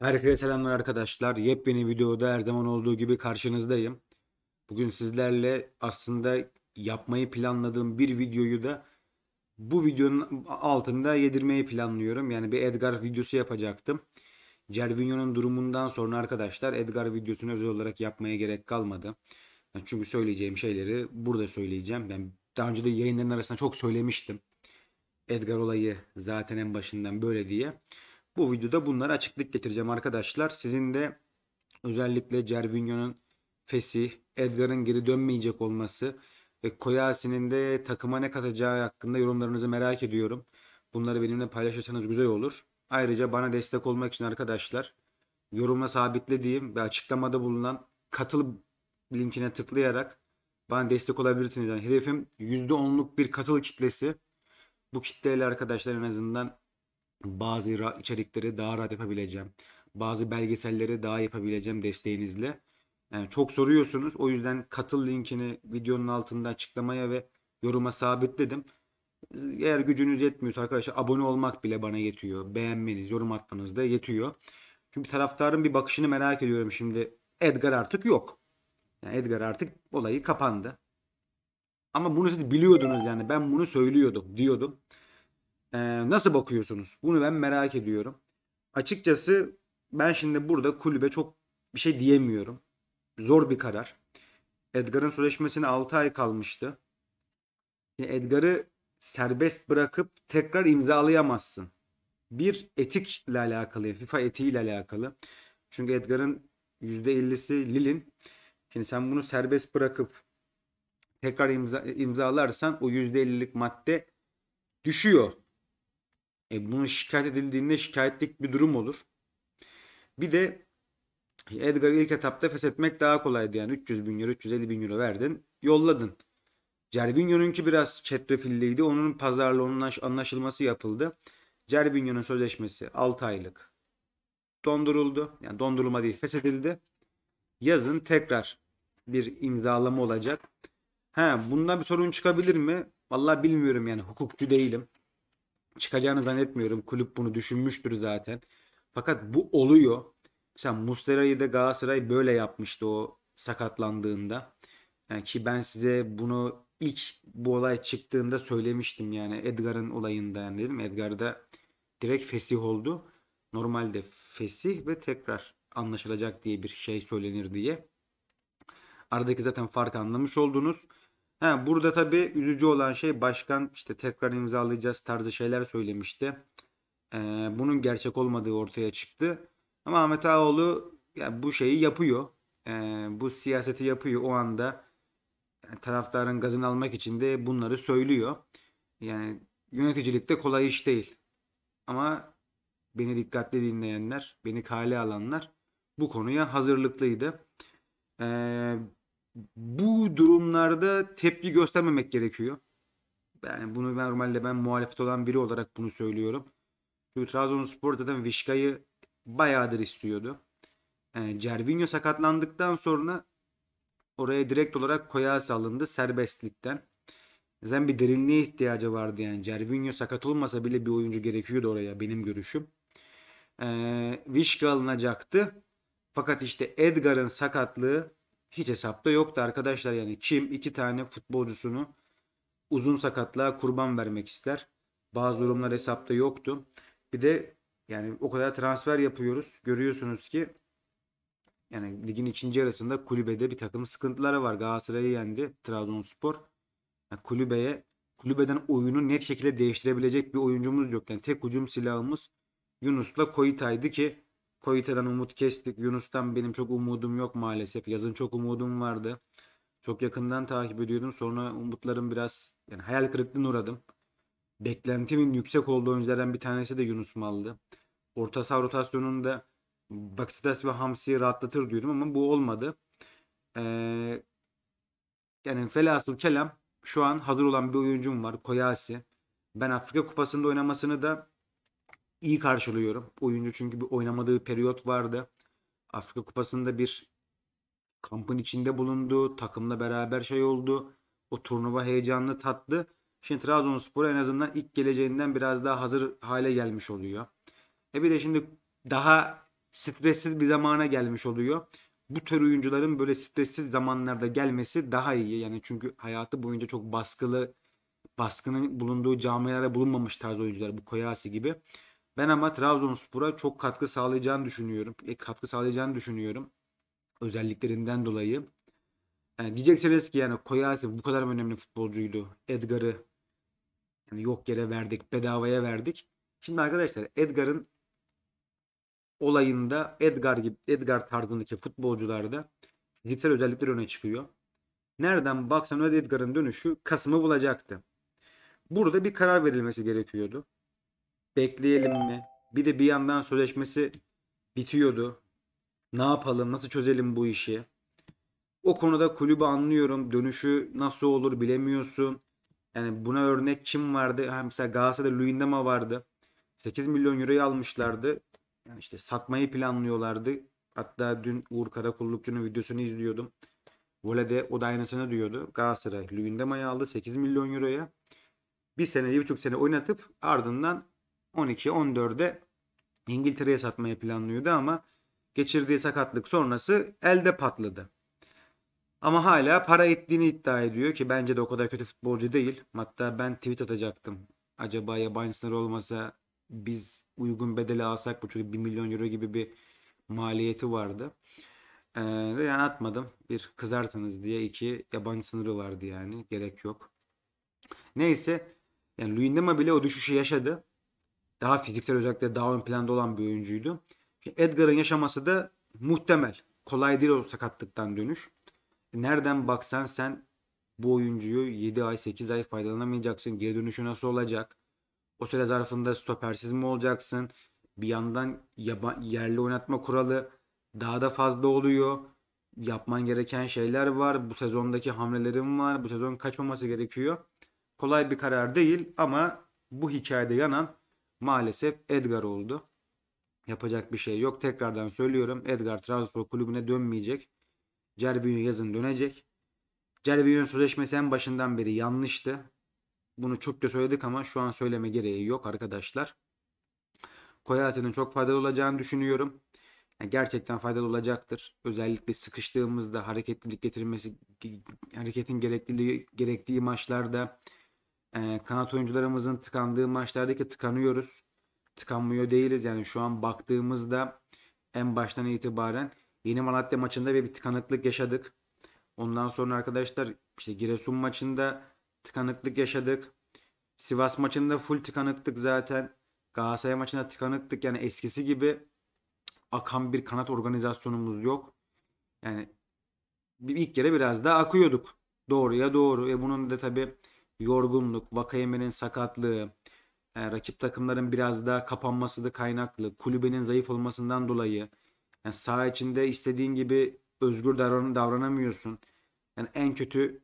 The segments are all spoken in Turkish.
Herkese selamlar arkadaşlar. Yepyeni videoda her zaman olduğu gibi karşınızdayım. Bugün sizlerle aslında yapmayı planladığım bir videoyu da bu videonun altında yedirmeyi planlıyorum. Yani bir Edgar videosu yapacaktım. Cervinho'nun durumundan sonra arkadaşlar Edgar videosunu özel olarak yapmaya gerek kalmadı. Çünkü söyleyeceğim şeyleri burada söyleyeceğim. Ben daha önce de yayınların arasında çok söylemiştim. Edgar olayı zaten en başından böyle diye. Bu videoda bunlara açıklık getireceğim arkadaşlar. Sizin de özellikle Cervinho'nun fesi, Edgar'ın geri dönmeyecek olması ve Koyasi'nin de takıma ne katacağı hakkında yorumlarınızı merak ediyorum. Bunları benimle paylaşırsanız güzel olur. Ayrıca bana destek olmak için arkadaşlar yorumla sabitlediğim ve açıklamada bulunan katıl linkine tıklayarak bana destek olabilirsiniz. Yani hedefim %10'luk bir katıl kitlesi. Bu kitleyle arkadaşlar en azından bazı içerikleri daha rahat yapabileceğim. Bazı belgeselleri daha yapabileceğim desteğinizle. Yani çok soruyorsunuz. O yüzden katıl linkini videonun altında açıklamaya ve yoruma sabitledim. Eğer gücünüz yetmiyorsa arkadaşlar abone olmak bile bana yetiyor. Beğenmeniz, yorum atmanız da yetiyor. Çünkü taraftarın bir bakışını merak ediyorum şimdi. Edgar artık yok. Yani Edgar artık olayı kapandı. Ama bunu siz biliyordunuz yani. Ben bunu söylüyordum, diyordum. Ee, nasıl bakıyorsunuz? Bunu ben merak ediyorum. Açıkçası ben şimdi burada kulübe çok bir şey diyemiyorum. Zor bir karar. Edgar'ın sözleşmesine 6 ay kalmıştı. E, Edgar'ı serbest bırakıp tekrar imzalayamazsın. Bir etikle alakalı, FIFA etiğiyle alakalı. Çünkü Edgar'ın %50'si Lil'in. Şimdi sen bunu serbest bırakıp tekrar imza, imzalarsan o %50'lik madde düşüyor. E, bunun şikayet edildiğinde şikayetlik bir durum olur. Bir de Edgar ilk etapta feshetmek daha kolaydı. Yani 300 bin euro, 350 bin euro verdin, yolladın. Cervinho'nunki biraz çetrefilliydi. Onun pazarla onun anlaşılması yapıldı. Cervinho'nun sözleşmesi 6 aylık donduruldu. Yani dondurulma değil feshedildi. Yazın tekrar bir imzalama olacak. He, bundan bir sorun çıkabilir mi? Vallahi bilmiyorum yani hukukçu değilim çıkacağını zannetmiyorum. Kulüp bunu düşünmüştür zaten. Fakat bu oluyor. Mesela Mustera'yı da Galatasaray böyle yapmıştı o sakatlandığında. Yani ki ben size bunu ilk bu olay çıktığında söylemiştim yani Edgar'ın olayında yani dedim. Edgar'da direkt fesih oldu. Normalde fesih ve tekrar anlaşılacak diye bir şey söylenir diye. Aradaki zaten farkı anlamış oldunuz. Ha, burada tabii üzücü olan şey başkan işte tekrar imzalayacağız tarzı şeyler söylemişti. Ee, bunun gerçek olmadığı ortaya çıktı. Ama Ahmet Ağaoğlu yani bu şeyi yapıyor. Ee, bu siyaseti yapıyor o anda. Yani taraftarın gazını almak için de bunları söylüyor. Yani yöneticilikte kolay iş değil. Ama beni dikkatli dinleyenler, beni kale alanlar bu konuya hazırlıklıydı. Ee, bu durumlarda tepki göstermemek gerekiyor. Yani bunu normalde ben muhalefet olan biri olarak bunu söylüyorum. Çünkü Trabzonspor zaten Vişka'yı bayağıdır istiyordu. Yani ee, Cervinho sakatlandıktan sonra oraya direkt olarak Koyas alındı serbestlikten. Zaten bir derinliğe ihtiyacı vardı yani. Cervinho sakat olmasa bile bir oyuncu gerekiyordu oraya benim görüşüm. Ee, Vişka alınacaktı. Fakat işte Edgar'ın sakatlığı hiç hesapta yoktu arkadaşlar. Yani kim iki tane futbolcusunu uzun sakatlığa kurban vermek ister? Bazı durumlar hesapta yoktu. Bir de yani o kadar transfer yapıyoruz. Görüyorsunuz ki yani ligin ikinci arasında kulübede bir takım sıkıntıları var. Galatasaray'ı yendi Trabzonspor. Yani kulübeye kulübeden oyunu net şekilde değiştirebilecek bir oyuncumuz yok. Yani tek ucum silahımız Yunus'la Koyitay'dı ki Koyite'den umut kestik. Yunus'tan benim çok umudum yok maalesef. Yazın çok umudum vardı. Çok yakından takip ediyordum. Sonra umutlarım biraz yani hayal kırıklığına uğradım. Beklentimin yüksek olduğu oyunculardan bir tanesi de Yunus Mal'dı. Orta saha rotasyonunda Baksitas ve Hamsi'yi rahatlatır diyordum ama bu olmadı. Ee, yani felasıl kelam şu an hazır olan bir oyuncum var. Koyasi. Ben Afrika Kupası'nda oynamasını da iyi karşılıyorum. Oyuncu çünkü bir oynamadığı periyot vardı. Afrika Kupası'nda bir kampın içinde bulundu. Takımla beraber şey oldu. O turnuva heyecanlı tatlı. Şimdi Trabzonspor en azından ilk geleceğinden biraz daha hazır hale gelmiş oluyor. E bir de şimdi daha stressiz bir zamana gelmiş oluyor. Bu tür oyuncuların böyle stressiz zamanlarda gelmesi daha iyi. Yani çünkü hayatı boyunca çok baskılı, baskının bulunduğu camilara bulunmamış tarz oyuncular bu Koyasi gibi. Ben ama Trabzonspor'a çok katkı sağlayacağını düşünüyorum. E, katkı sağlayacağını düşünüyorum. Özelliklerinden dolayı. Yani diyecekseniz ki yani Koyasi bu kadar önemli futbolcuydu. Edgar'ı yani yok yere verdik, bedavaya verdik. Şimdi arkadaşlar Edgar'ın olayında Edgar gibi Edgar tarzındaki futbolcularda fiziksel özellikler öne çıkıyor. Nereden baksan Edgar'ın dönüşü Kasım'ı bulacaktı. Burada bir karar verilmesi gerekiyordu. Bekleyelim mi? Bir de bir yandan sözleşmesi bitiyordu. Ne yapalım? Nasıl çözelim bu işi? O konuda kulübü anlıyorum. Dönüşü nasıl olur bilemiyorsun. Yani buna örnek kim vardı? Ha mesela Galatasaray'da Luyendama vardı. 8 milyon euroyu almışlardı. Yani işte satmayı planlıyorlardı. Hatta dün Uğur Karakullukçu'nun videosunu izliyordum. Volede o da aynısını diyordu. Galatasaray Luyendama'yı aldı 8 milyon euroya. Bir sene, bir buçuk sene oynatıp ardından 12-14'e İngiltere'ye satmayı planlıyordu ama geçirdiği sakatlık sonrası elde patladı. Ama hala para ettiğini iddia ediyor ki bence de o kadar kötü futbolcu değil. Hatta ben tweet atacaktım. Acaba yabancı sınır olmasa biz uygun bedeli alsak bu çünkü 1 milyon euro gibi bir maliyeti vardı. Ee, yani atmadım. Bir kızarsanız diye iki yabancı sınırı vardı yani. Gerek yok. Neyse yani Luyendama bile o düşüşü yaşadı daha fiziksel özellikle daha ön planda olan bir oyuncuydu. Edgar'ın yaşaması da muhtemel. Kolay değil o sakatlıktan dönüş. Nereden baksan sen bu oyuncuyu 7 ay 8 ay faydalanamayacaksın. Geri dönüşü nasıl olacak? O süre zarfında stopersiz mi olacaksın? Bir yandan yaban, yerli oynatma kuralı daha da fazla oluyor. Yapman gereken şeyler var. Bu sezondaki hamlelerin var. Bu sezon kaçmaması gerekiyor. Kolay bir karar değil ama bu hikayede yanan maalesef Edgar oldu. Yapacak bir şey yok. Tekrardan söylüyorum. Edgar Trabzonspor kulübüne dönmeyecek. Cervinho yazın dönecek. Cervinho'nun sözleşmesi en başından beri yanlıştı. Bunu çok da söyledik ama şu an söyleme gereği yok arkadaşlar. Koyasi'nin çok faydalı olacağını düşünüyorum. Yani gerçekten faydalı olacaktır. Özellikle sıkıştığımızda hareketlilik getirmesi, hareketin gerekliliği gerektiği maçlarda e, kanat oyuncularımızın tıkandığı ki tıkanıyoruz. Tıkanmıyor değiliz. Yani şu an baktığımızda en baştan itibaren Yeni Malatya maçında bir, bir tıkanıklık yaşadık. Ondan sonra arkadaşlar işte Giresun maçında tıkanıklık yaşadık. Sivas maçında full tıkanıktık zaten. Galatasaray maçında tıkanıktık. Yani eskisi gibi akan bir kanat organizasyonumuz yok. Yani ilk kere biraz daha akıyorduk. Doğruya doğru. Ve bunun da tabii yorgunluk, Vakayeme'nin sakatlığı, yani e, rakip takımların biraz daha kapanması da kaynaklı, kulübenin zayıf olmasından dolayı yani saha içinde istediğin gibi özgür davran davranamıyorsun. Yani en kötü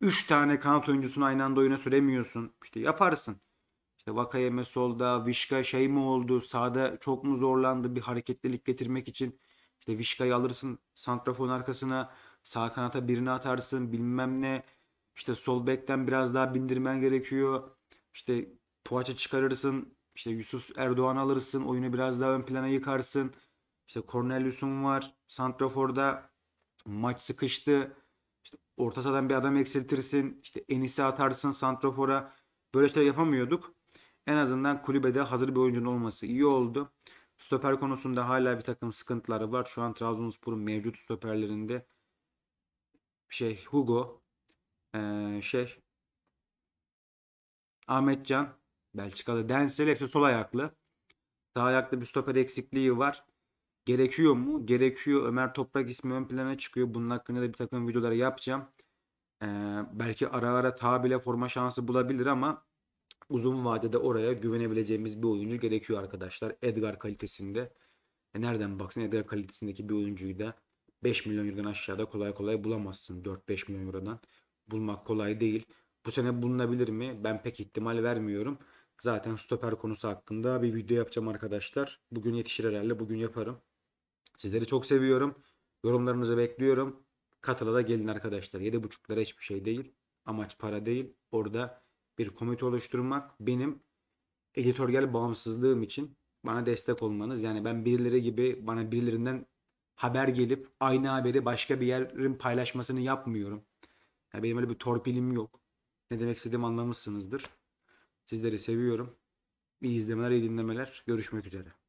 3 tane kanat oyuncusunu aynı anda oyuna süremiyorsun. İşte yaparsın. İşte Vakayeme solda, Vişka şey mi oldu? Sağda çok mu zorlandı bir hareketlilik getirmek için? İşte Vişka'yı alırsın santrafon arkasına, sağ kanata birini atarsın bilmem ne. İşte sol bekten biraz daha bindirmen gerekiyor. İşte Poğaça çıkarırsın. İşte Yusuf Erdoğan alırsın. Oyunu biraz daha ön plana yıkarsın. İşte Cornelius'un var. Santrafor'da maç sıkıştı. İşte orta sahadan bir adam eksiltirsin. İşte Enis'i atarsın Santrafor'a. Böyle şeyler yapamıyorduk. En azından kulübede hazır bir oyuncunun olması iyi oldu. Stoper konusunda hala bir takım sıkıntıları var. Şu an Trabzonspor'un mevcut stoperlerinde şey Hugo, şey Ahmetcan Belçikalı Denzel hepsi sol ayaklı. Sağ ayaklı bir stoper eksikliği var. Gerekiyor mu? Gerekiyor. Ömer Toprak ismi ön plana çıkıyor. Bunun hakkında da bir takım videoları yapacağım. Ee, belki ara ara ta bile forma şansı bulabilir ama uzun vadede oraya güvenebileceğimiz bir oyuncu gerekiyor arkadaşlar. Edgar kalitesinde. E nereden baksın Edgar kalitesindeki bir oyuncuyu da 5 milyon eurodan aşağıda kolay kolay bulamazsın. 4-5 milyon eurodan bulmak kolay değil. Bu sene bulunabilir mi? Ben pek ihtimal vermiyorum. Zaten stoper konusu hakkında bir video yapacağım arkadaşlar. Bugün yetişir herhalde. Bugün yaparım. Sizleri çok seviyorum. Yorumlarınızı bekliyorum. Katıla da gelin arkadaşlar. 7.5'lara hiçbir şey değil. Amaç para değil. Orada bir komite oluşturmak benim editörgel bağımsızlığım için bana destek olmanız. Yani ben birileri gibi bana birilerinden haber gelip aynı haberi başka bir yerin paylaşmasını yapmıyorum. Yani benim öyle bir torpilim yok. Ne demek istediğimi anlamışsınızdır. Sizleri seviyorum. İyi izlemeler, iyi dinlemeler. Görüşmek üzere.